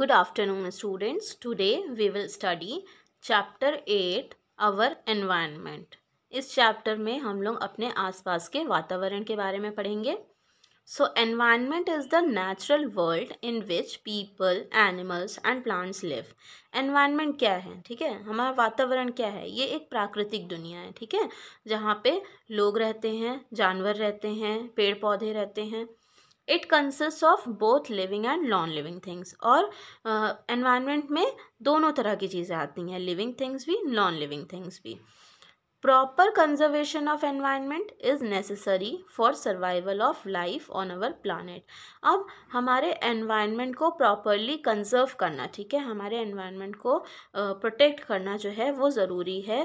Good afternoon students. Today we will study chapter 8 our environment. इस chapter में हम लोग अपने आसपास के वातावरण के बारे में पढ़ेंगे so environment is the natural world in which people animals and plants live environment क्या है ठीक है हमारा वातावरण क्या है ये एक प्राकृतिक दुनिया है ठीक है जहाँ पे लोग रहते हैं जानवर रहते हैं पेड़ पौधे रहते हैं it consist of both living and non living things और एनवायरनमेंट uh, में दोनों तरह की चीज़ें आती हैं लिविंग थिंग्स भी नॉन लिविंग थिंग्स भी proper conservation of environment is necessary for survival of life on our planet अब हमारे environment को properly conserve करना ठीक है हमारे environment को protect करना जो है वो ज़रूरी है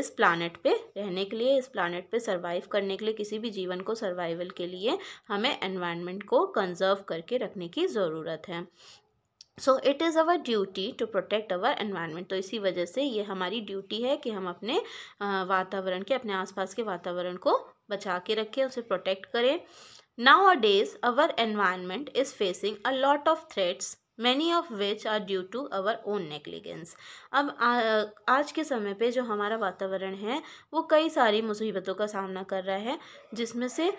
इस planet पे रहने के लिए इस planet पे survive करने के लिए किसी भी जीवन को survival के लिए हमें environment को conserve करके रखने की ज़रूरत है so it is our duty to protect our environment तो इसी वजह से ये हमारी ड्यूटी है कि हम अपने वातावरण के अपने आसपास के वातावरण को बचा के रखें उसे प्रोटेक्ट करें nowadays our environment is facing a lot of threats many of which are due to our own negligence अब आ, आज के समय पे जो हमारा वातावरण है वो कई सारी मुसीबतों का सामना कर रहा है जिसमें से आ,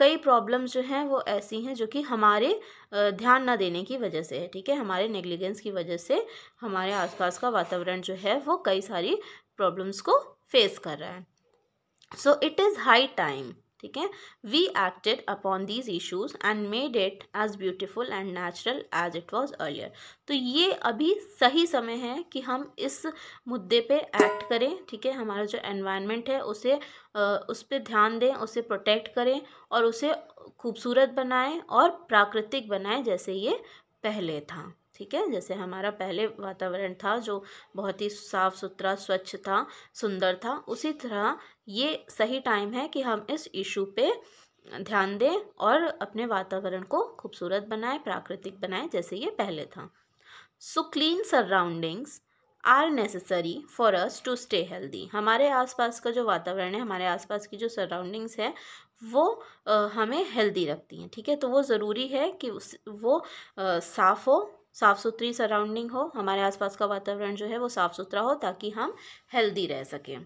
कई प्रॉब्लम्स जो हैं वो ऐसी हैं जो कि हमारे आ, ध्यान ना देने की वजह से है ठीक है हमारे नेग्लिगेंस की वजह से हमारे आसपास का वातावरण जो है वो कई सारी प्रॉब्लम्स को फेस कर रहा है so it is high time ठीक है we acted upon these issues and made it as beautiful and natural as it was earlier तो ये अभी सही समय है कि हम इस मुद्दे पे एक्ट करें ठीक है हमारा जो एनवायरनमेंट है उसे उस पर ध्यान दें उसे प्रोटेक्ट करें और उसे खूबसूरत बनाएं और प्राकृतिक बनाएं जैसे ये पहले था ठीक है जैसे हमारा पहले वातावरण था जो बहुत ही साफ़ सुथरा स्वच्छ था सुंदर था उसी तरह ये सही टाइम है कि हम इस इशू पे ध्यान दें और अपने वातावरण को खूबसूरत बनाएं प्राकृतिक बनाएं जैसे ये पहले था so clean surroundings are necessary for us to stay healthy हमारे आसपास का जो वातावरण है हमारे आसपास की जो सराउंडिंग्स है वो हमें हेल्दी रखती हैं ठीक है तो वो ज़रूरी है कि उस वो साफ़ हो साफ़ सुथरी सराउंडिंग हो हमारे आसपास का वातावरण जो है वो साफ़ सुथरा हो ताकि हम हेल्दी रह सकें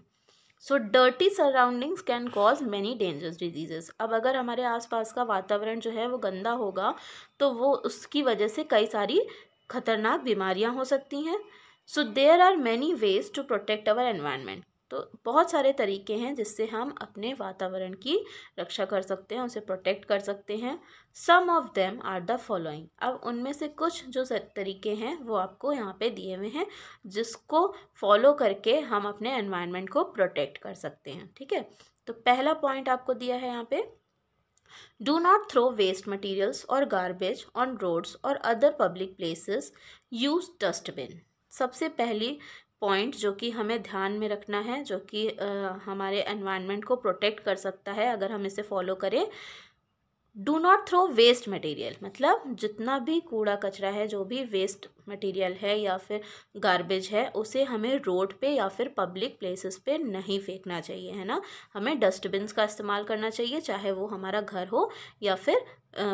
so dirty surroundings can cause many dangerous diseases अब अगर हमारे आसपास का वातावरण जो है वो गंदा होगा तो वो उसकी वजह से कई सारी खतरनाक बीमारियां हो सकती हैं so there are many ways to protect our environment तो बहुत सारे तरीके हैं जिससे हम अपने वातावरण की रक्षा कर सकते हैं उसे प्रोटेक्ट कर सकते हैं some of them are the following अब उनमें से कुछ जो तरीके हैं वो आपको यहाँ पे दिए हुए हैं जिसको फॉलो करके हम अपने एनवायरनमेंट को प्रोटेक्ट कर सकते हैं ठीक है तो पहला पॉइंट आपको दिया है यहाँ पे Do not throw waste materials or garbage on roads or other public places. Use dustbin. सबसे पहली पॉइंट जो कि हमें ध्यान में रखना है जो कि हमारे एनवायरनमेंट को प्रोटेक्ट कर सकता है अगर हम इसे फॉलो करें do not throw waste material मतलब जितना भी कूड़ा कचरा है जो भी वेस्ट मटेरियल है या फिर गार्बेज है उसे हमें रोड पे या फिर पब्लिक प्लेसेस पे नहीं फेंकना चाहिए है ना हमें डस्टबिन्स का इस्तेमाल करना चाहिए चाहे वो हमारा घर हो या फिर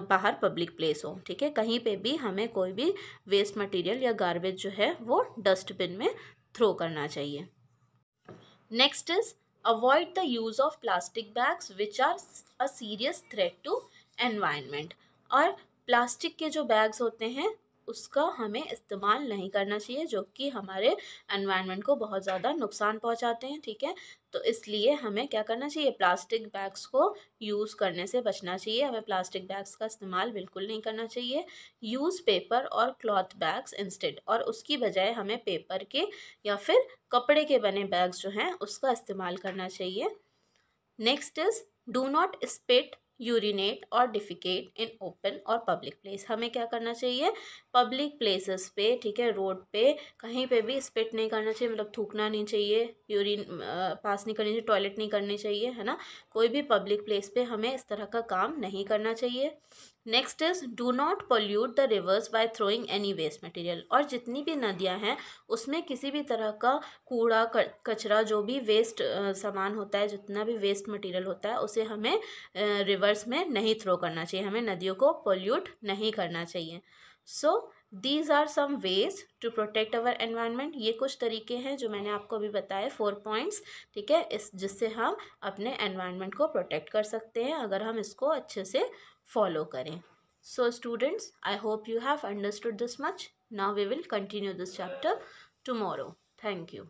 बाहर पब्लिक प्लेस हो ठीक है कहीं पे भी हमें कोई भी वेस्ट मटेरियल या गार्बेज जो है वो डस्टबिन में थ्रो करना चाहिए next is avoid the use of plastic bags which are a serious threat to environment और प्लास्टिक के जो बैग्स होते हैं उसका हमें इस्तेमाल नहीं करना चाहिए जो कि हमारे एनवायरनमेंट को बहुत ज़्यादा नुकसान पहुंचाते हैं ठीक है तो इसलिए हमें क्या करना चाहिए प्लास्टिक बैग्स को यूज़ करने से बचना चाहिए हमें प्लास्टिक बैग्स का इस्तेमाल बिल्कुल नहीं करना चाहिए यूज़ पेपर और क्लॉथ बैग्स इंस्टेड और उसकी बजाय हमें पेपर के या फिर कपड़े के बने बैग्स जो हैं उसका इस्तेमाल करना चाहिए next is do not spit urinate और डिफिकेट इन ओपन और पब्लिक प्लेस हमें क्या करना चाहिए पब्लिक प्लेसेस पे ठीक है रोड पे कहीं पे भी स्पिट नहीं करना चाहिए मतलब थूकना नहीं चाहिए यूरिन पास नहीं करनी चाहिए टॉयलेट नहीं करनी चाहिए है ना कोई भी पब्लिक प्लेस पे हमें इस तरह का काम नहीं करना चाहिए next is do not pollute the rivers by throwing any waste material और जितनी भी नदियां हैं उसमें किसी भी तरह का कूड़ा कचरा जो भी वेस्ट सामान होता है जितना भी वेस्ट मटेरियल होता है उसे हमें रिवर्स में नहीं थ्रो करना चाहिए हमें नदियों को पोल्यूट नहीं करना चाहिए so these are some ways to protect our environment ये कुछ तरीके हैं जो मैंने आपको अभी बताए फोर पॉइंट्स ठीक है इस जिससे हम अपने एनवायरमेंट को प्रोटेक्ट कर सकते हैं अगर हम इसको अच्छे से फॉलो करें so students I hope you have understood this much now we will continue this chapter tomorrow thank you